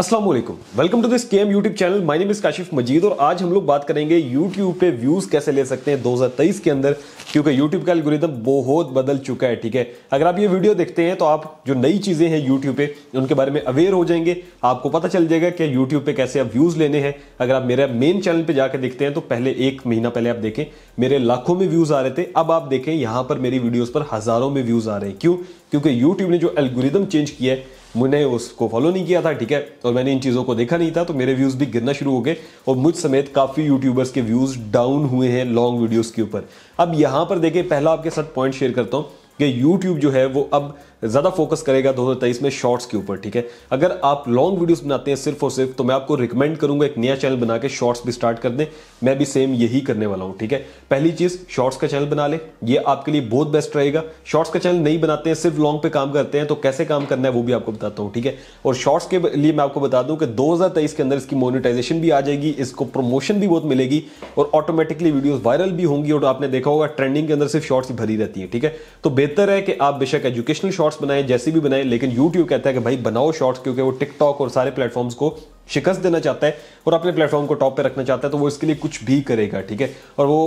Aslam welcome to this K M YouTube channel my name is Kashif Majeed और आज हम लोग बात करेंगे यूट्यूब पे व्यूज़ कैसे ले सकते हैं 2023 के अंदर क्योंकि यूट्यूब का एल्गोरिदम बहुत बदल चुका है ठीक है अगर आप ये वीडियो देखते हैं तो आप जो नई चीज़ें हैं यूट्यूब पे उनके बारे में अवेयर हो जाएंगे आपको पता चल जाएगा कि यूट्यूब पे कैसे आप व्यूज़ लेने हैं अगर आप मेरे मेन चैनल पर जाकर देखते हैं तो पहले एक महीना पहले आप देखें मेरे लाखों में व्यूज़ आ रहे थे अब आप देखें यहाँ पर मेरी वीडियोज़ पर हज़ारों में व्यूज़ आ रहे हैं क्यों क्योंकि यूट्यूब ने जो एलगोरिदम चेंज किया है मैंने उसको फॉलो नहीं किया था ठीक है और मैंने इन चीज़ों को देखा नहीं था तो मेरे व्यूज़ भी गिरना शुरू हो गए और मुझ समेत काफ़ी यूट्यूबर्स के व्यूज़ डाउन हुए हैं लॉन्ग वीडियोज़ के ऊपर अब यहाँ पर देखें पहला आपके साथ पॉइंट शेयर करता हूँ कि यूट्यूब जो है वो अब ज़्यादा फोकस करेगा दो में शॉर्ट्स के ऊपर ठीक है अगर आप लॉन्ग वीडियोस बनाते हैं सिर्फ और सिर्फ तो मैं आपको रिकमेंड करूंगा एक नया चैनल बना के शॉर्ट्स भी स्टार्ट कर दें मैं भी सेम यही करने वाला हूं ठीक है पहली चीज़ शॉर्ट्स का चैनल बना ले ये आपके लिए बहुत बेस्ट रहेगा शॉर्ट्स का चैनल नहीं बनाते हैं सिर्फ लॉन्ग पे काम करते हैं तो कैसे काम करना है वो भी आपको बताता हूँ ठीक है और शॉर्ट्स के लिए मैं आपको बता दूं कि दो के अंदर इसकी मोनिटाइजेशन भी आ जाएगी इसको प्रमोशन भी बहुत मिलेगी और ऑटोमेटिकली वीडियोज वायरल भी होंगी और आपने देखा होगा ट्रेंडिंग के अंदर सिर्फ शॉर्ट्स ही भरी रहती है ठीक है तो बेहतर है कि आप बेशक एजुकेशनल शॉर्ट शॉर्ट्स बनाए जैसे भी बनाए लेकिन यूट्यूब कहता है कि भाई बनाओ शॉर्ट्स क्योंकि वो टिकटॉक और सारे प्लेटफॉर्म्स को शिकस्त देना चाहता है और अपने प्लेटफॉर्म को टॉप पे रखना चाहता है तो वो इसके लिए कुछ भी करेगा ठीक है और वो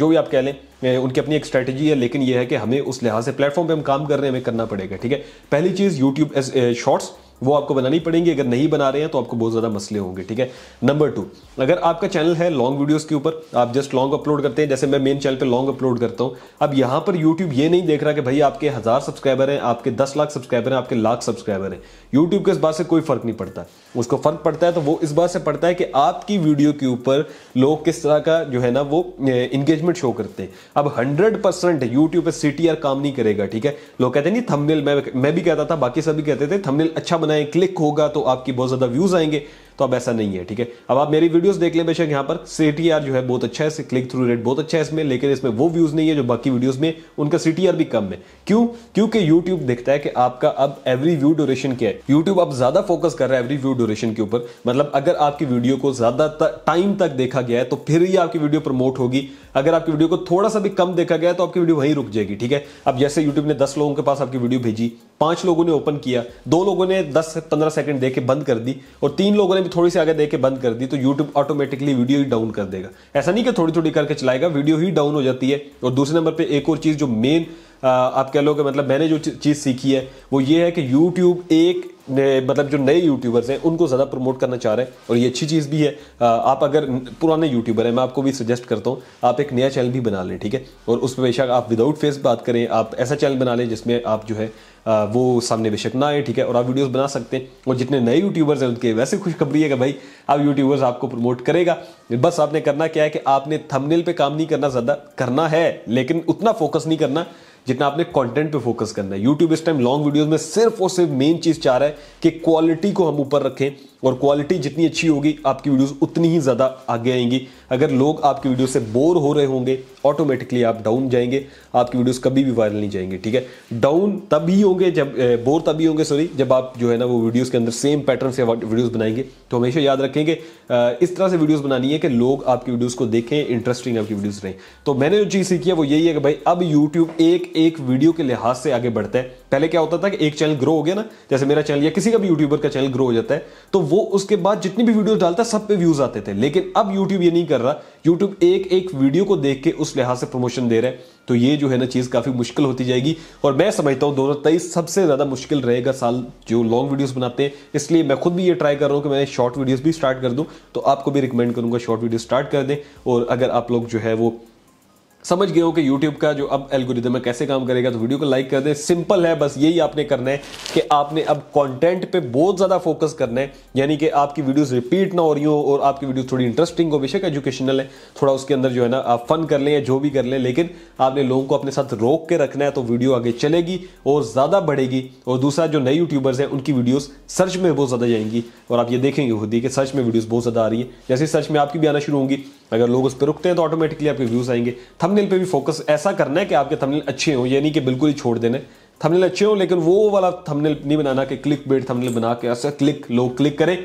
जो भी आप कह लें उनकी अपनी एक स्ट्रैटेजी है लेकिन ये है कि हमें उस लिहाज से प्लेटफॉर्म पर हम काम कर रहे हैं हमें करना पड़ेगा ठीक है पहली चीज़ यूट्यूब शॉर्ट्स वो आपको बनानी पड़ेंगी अगर नहीं बना रहे हैं तो आपको बहुत ज़्यादा मसले होंगे ठीक है नंबर टू अगर आपका चैनल है लॉन्ग वीडियोस के ऊपर आप जस्ट लॉन्ग अपलोड करते हैं जैसे मैं मेन चैनल पे लॉन्ग अपलोड करता हूँ अब यहाँ पर यूट्यूब ये नहीं देख रहा कि भाई आपके हज़ार सब्सक्राइबर हैं आपके दस लाख सब्सक्राइबर हैं आपके लाख सब्सक्राइबर हैं यूट्यूब को इस बात से कोई फ़र्क नहीं पड़ता उसको फ़र्क पड़ता है तो वो इस बात से पड़ता है कि आपकी वीडियो के ऊपर लोग किस तरह का जो है ना वो इंगेजमेंट शो करते हैं अब हंड्रेड परसेंट यूट्यूब पर सी काम नहीं करेगा ठीक है लोग कहते हैं नहीं थमनेल मैं मैं भी कहता था बाकी सभी कहते थे थमनेल अच्छा बनाएं क्लिक होगा तो आपकी बहुत ज़्यादा व्यूज़ आएंगे तो अब ऐसा नहीं है ठीक है अब आप मेरी वीडियोस देख लें बेशक यहां पर सी जो है बहुत अच्छा है क्लिक थ्रू रेट बहुत अच्छा है इसमें लेकिन इसमें वो व्यूज नहीं है जो बाकी वीडियोस में उनका सी भी कम है क्यों क्योंकि यूट्यूब देखता है कि आपका अब एवरी व्यू ड्यूरेशन क्या है यूट्यूब अब ज्यादा फोकस कर रहा है एवरी व्यू ड्यूरेशन के ऊपर मतलब अगर आपकी वीडियो को ज्यादा टाइम तक देखा गया है तो फिर ही आपकी वीडियो प्रमोट होगी अगर आपकी वीडियो को थोड़ा सा भी कम देखा गया तो आपकी वीडियो वहीं रुक जाएगी ठीक है अब जैसे यूट्यूब ने दस लोगों के पास आपकी वीडियो भेजी पांच लोगों ने ओपन किया दो लोगों ने 10 से 15 सेकंड दे के बंद कर दी और तीन लोगों ने भी थोड़ी सी आगे देके बंद कर दी तो यूट्यूब ऑटोमेटिकली वीडियो ही डाउन कर देगा ऐसा नहीं कि थोड़ी थोड़ी करके चलाएगा वीडियो ही डाउन हो जाती है और दूसरे नंबर पर एक और चीज़ जो मेन आप कह लो कि मतलब मैंने जो चीज़ सीखी है वो ये है कि यूट्यूब एक मतलब जो नए यूट्यूबर्स हैं उनको ज़्यादा प्रमोट करना चाह रहे हैं और ये अच्छी चीज़ भी है आप अगर पुराने यूट्यूबर हैं मैं आपको भी सजेस्ट करता हूँ आप एक नया चैनल भी बना लें ठीक है और उस पर बेशक आप विदाउट फेस बात करें आप ऐसा चैनल बना लें जिसमें आप जो है वो सामने बेशक ना आए ठीक है और आप वीडियोस बना सकते हैं और जितने नए यूट्यूबर्स हैं उनके वैसे खुशखबरी है कि भाई अब यूट्यूबर्स आपको प्रमोट करेगा बस आपने करना क्या है कि आपने थंबनेल पे काम नहीं करना ज़्यादा करना है लेकिन उतना फोकस नहीं करना जितना आपने कंटेंट पे फोकस करना है यूट्यूब इस टाइम लॉन्ग वीडियोस में सिर्फ और सिर्फ मेन चीज़ चाह रहा है कि क्वालिटी को हम ऊपर रखें और क्वालिटी जितनी अच्छी होगी आपकी वीडियोस उतनी ही ज़्यादा आगे आएंगी अगर लोग आपकी वीडियो से बोर हो रहे होंगे ऑटोमेटिकली आप डाउन जाएंगे आपकी वीडियोस कभी भी वायरल नहीं जाएंगे ठीक है डाउन तभी होंगे जब बोर तभी होंगे सॉरी जब आप जो है ना वो वीडियोस के अंदर सेम पैटर्न से वीडियोस बनाएंगे तो हमेशा याद रखेंगे इस तरह से वीडियोस बनानी है कि लोग आपकी वीडियोस को देखें इंटरेस्टिंग आपकी वीडियोस रहें तो मैंने जो चीज़ सीखी है वो यही है कि भाई अब यूट्यूब एक एक वीडियो के लिहाज से आगे बढ़ता है पहले क्या होता था कि एक चैनल ग्रो हो गया ना जैसे मेरा चैनल या किसी का भी यूट्यूबर का चैनल ग्रो हो जाता है तो वो उसके बाद जितनी भी वीडियोज डालता है सब पे व्यूज आते थे लेकिन अब यूट्यूब ये नहीं कर कर रहा यूट्यूब एक एक वीडियो को देख के उस लिहाज से प्रमोशन दे रहे हैं तो ये जो है ना चीज़ काफ़ी मुश्किल होती जाएगी और मैं समझता हूँ दो हज़ार सबसे ज़्यादा मुश्किल रहेगा साल जो लॉन्ग वीडियोस बनाते हैं इसलिए मैं खुद भी ये ट्राई कर रहा हूँ कि मैंने शॉर्ट वीडियोस भी स्टार्ट कर दूं तो आपको भी रिकमेंड करूंगा शॉर्ट वीडियो स्टार्ट कर दें और अगर आप लोग जो है वो समझ गए हो कि YouTube का जो अब एल्गोरिदम है कैसे काम करेगा तो वीडियो को लाइक कर दें सिंपल है बस यही आपने करना है कि आपने अब कंटेंट पे बहुत ज़्यादा फोकस करना है यानी कि आपकी वीडियोस रिपीट ना हो रही हो और आपकी वीडियोस थोड़ी इंटरेस्टिंग हो बेशक एजुकेशनल है थोड़ा उसके अंदर जो है ना आप फन कर लें या जो भी कर लें लेकिन आपने लोगों को अपने साथ रोक के रखना है तो वीडियो आगे चलेगी और ज़्यादा बढ़ेगी और दूसरा जो नए यूट्यूबर्स हैं उनकी वीडियोज़ सर्च में बहुत ज़्यादा जाएंगी और आप ये देखेंगे खुद ही कि सर्च में वीडियोज़ बहुत ज़्यादा आ रही है जैसे सर्च में आपकी भी आना शुरू होंगी अगर लोग उस पर रुकते हैं तो ऑटोमेटिकली आपके व्यूज़ आएंगे थंबनेल पे भी फोकस ऐसा करना है कि आपके थंबनेल अच्छे हों यानी कि बिल्कुल ही छोड़ देना थंबनेल अच्छे हों लेकिन वो वाला थंबनेल नहीं बनाना कि क्लिक बेट थंबनेल बना के ऐसा क्लिक लोग क्लिक करें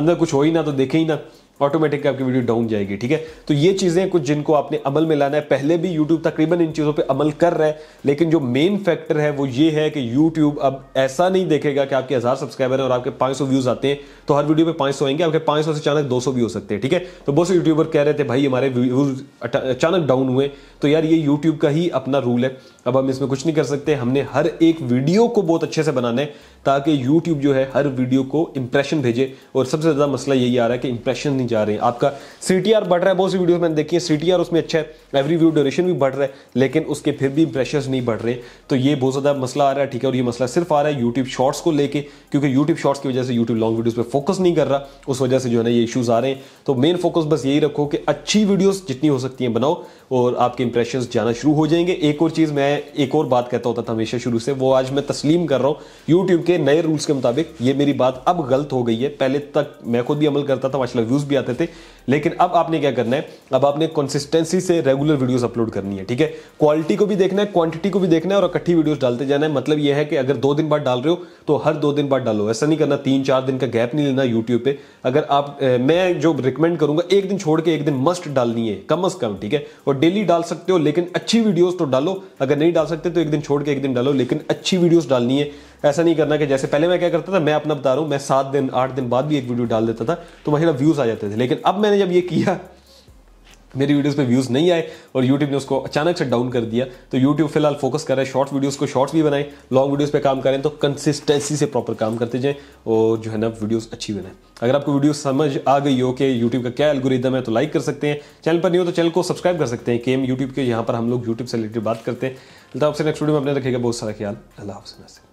अंदर कुछ हो ही ना तो देखें ही ना ऑटोमेटिक आपकी वीडियो डाउन जाएगी ठीक है तो ये चीज़ें कुछ जिनको आपने अमल में लाना है पहले भी यूट्यूब तकरीबन इन चीज़ों पे अमल कर रहा है लेकिन जो मेन फैक्टर है वो ये है कि यूट्यूब अब ऐसा नहीं देखेगा कि आपके हज़ार सब्सक्राइबर हैं और आपके 500 व्यूज़ आते हैं तो हर वीडियो पे सौ आएंगे आपके सौ से अचानक सौ भी हो सकते हैं ठीक है तो बहुत से यूट्यूबर कह रहे थे भाई हमारे व्यूज़ अचानक डाउन हुए तो यार ये यूट्यूब का ही अपना रूल है अब हम इसमें कुछ नहीं कर सकते हमने हर एक वीडियो को बहुत अच्छे से बनाना है ताकि यूट्यूब जो है हर वीडियो को इंप्रेशन भेजे और सबसे ज़्यादा मसला यही आ रहा है कि इंप्रेशन नहीं जा रही है आपका सी बढ़ रहा है बहुत सी वीडियो मैंने देखी है सी उसमें अच्छा है एवरी व्यू ड्यूरेशन भी बढ़ रहा है लेकिन उसके फिर भी प्रेशर्स नहीं बढ़ रहे तो ये बहुत ज़्यादा मसला आ रहा है ठीक है और ये मसला सिर्फ आ रहा है यूट्यूब शॉर्ट्स को लेकर क्योंकि यूट्यूब शॉर्ट्स की वजह से यूट्यूब लॉन्ग वीडियोज़ पर फोकस नहीं कर रहा उस वजह से जो है ना ये इशूज़ आ रहे हैं तो मेन फोकस बस यही रखो कि अच्छी वीडियोज़ जितनी हो सकती हैं बनाओ और आपके इंप्रेशन जाना शुरू हो जाएंगे एक और चीज़ मैं एक और बात कहता होता था हमेशा शुरू से वो आज मैं तस्लीम कर रहा हूँ यूट्यूब के नए रूल्स के मुताबिक ये मेरी बात अब गलत हो गई है पहले तक मैं खुद भी अमल करता था माशाला व्यूज़ भी आते थे लेकिन अब आपने क्या करना है अब आपने कंसिस्टेंसी से रेगुलर वीडियोस अपलोड करनी है ठीक है क्वालिटी को भी देखना है क्वांटिटी को भी देखना है और इकट्ठी वीडियोस डालते जाना है मतलब यह है कि अगर दो दिन बाद डाल रहे हो तो हर दो दिन बाद डालो ऐसा नहीं करना तीन चार दिन का गैप नहीं लेना यूट्यूब पे अगर आप ए, मैं जो रिकमेंड करूंगा एक दिन छोड़ के एक दिन मस्ट डालनी है कम अज कम ठीक है और डेली डाल सकते हो लेकिन अच्छी वीडियोज तो डालो अगर नहीं डाल सकते तो एक दिन छोड़ के एक दिन डालो लेकिन अच्छी वीडियोज डालनी है ऐसा नहीं करना कि जैसे पहले मैं क्या करता था मैं अपना बता रहा हूँ मैं सात दिन आठ दिन बाद भी एक वीडियो डाल देता था तो मेरा व्यूज आ जाते थे लेकिन अब मैंने जब ये किया मेरी वीडियोस पे व्यूज़ नहीं आए और यूट्यूब ने उसको अचानक से डाउन कर दिया तो यूट्यूब फिलहाल फोकस कर रहा है शॉर्ट वीडियोस को शॉर्ट्स भी बनाएं लॉन्ग वीडियोस पे काम करें तो कंसिस्टेंसी से प्रॉपर काम करते जाएं और जो है ना वीडियोस अच्छी बनाएं अगर आपको वीडियो समझ आ गई हो कि यूट्यूब का क्या एल्गोरिदम है तो लाइक कर सकते हैं चैनल पर नहीं हो तो चैनल को सब्सक्राइब कर सकते हैं केम यूट्यूब के यहाँ पर हम लोग यूट्यूब से रिलेटेड बात करते हैं तो आपसे नेक्स्ट वीडियो में अपने रखेगा बहुत सारा ख्याल अल्लाह हाफ़